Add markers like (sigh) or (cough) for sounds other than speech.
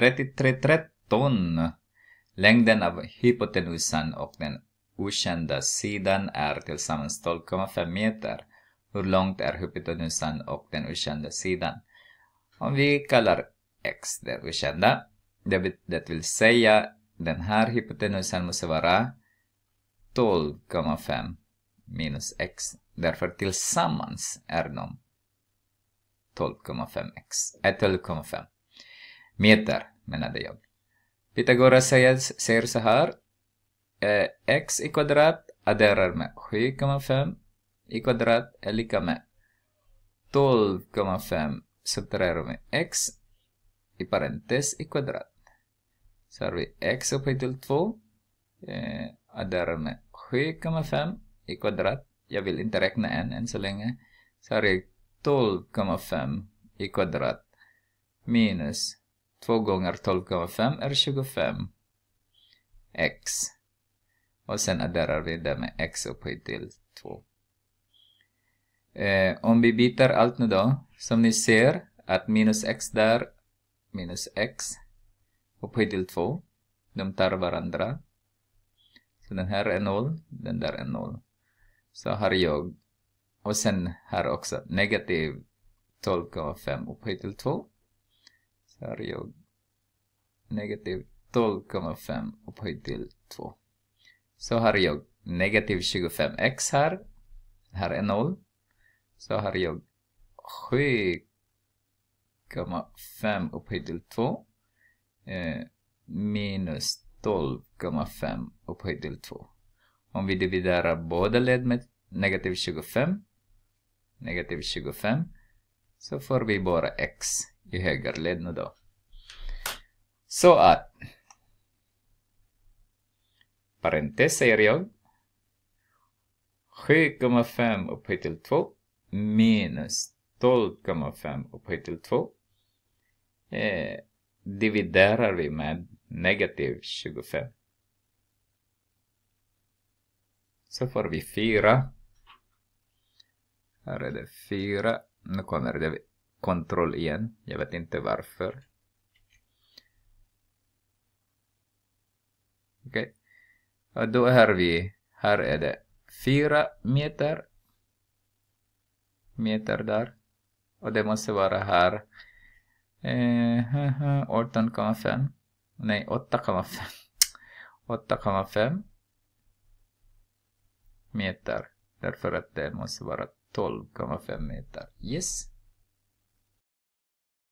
3313. Längden av hypotenusan och den okända sidan är tillsammans 12,5 meter. Hur långt är hypotenusan och den okända sidan? Om vi kallar x det okända, det vill säga den här hypotenusan måste vara 12,5 minus x. Därför tillsammans är de 12,5 x. Äh, eh, 12,5. Meter menade jag. Pythagoras sägs, säger så här. Eh, x i kvadrat adderar med 7,5 i kvadrat är lika med 12,5 subtraherar med x i parentes i kvadrat. Så har vi x upphöjt till 2 eh, adderar med 7,5 i kvadrat. Jag vill inte räkna än, än så länge. Så har vi 12,5 i kvadrat minus 2 gånger 12,5 är 25. X. Och sen adderar vi det med X upphöjt till 2. Eh, om vi byter allt nu då. Som ni ser att minus X där, minus X upphöjt till 2. De tar varandra. Så den här är 0, den där är 0. Så har jag, och sen här också, negativ 12,5 upphöjt till 2 så här jag negativ 12,5 upphöjt till 2. Så har jag negativ 25x här. Här är 0. Så har jag 7,5 upphöjt till 2. Eh, minus 12,5 upphöjt till 2. Om vi dividerar båda led med negativ 25, negativ 25, så får vi bara x i högerled nu då. Så att parentes säger jag 7,5 upphöjt till 2 minus 12,5 upphöjt till 2 eh, dividerar vi med negativ 25. Så får vi 4. Här är det 4. Nu kommer det kontroll igen. Jag vet inte varför. Okej. Okay. Och då är vi, här är det 4 meter. Meter där. Och det måste vara här. Eh, 18,5. (laughs) Nej, 8,5. 8,5 (laughs) meter. Därför att det måste vara 12,5 meter. Yes.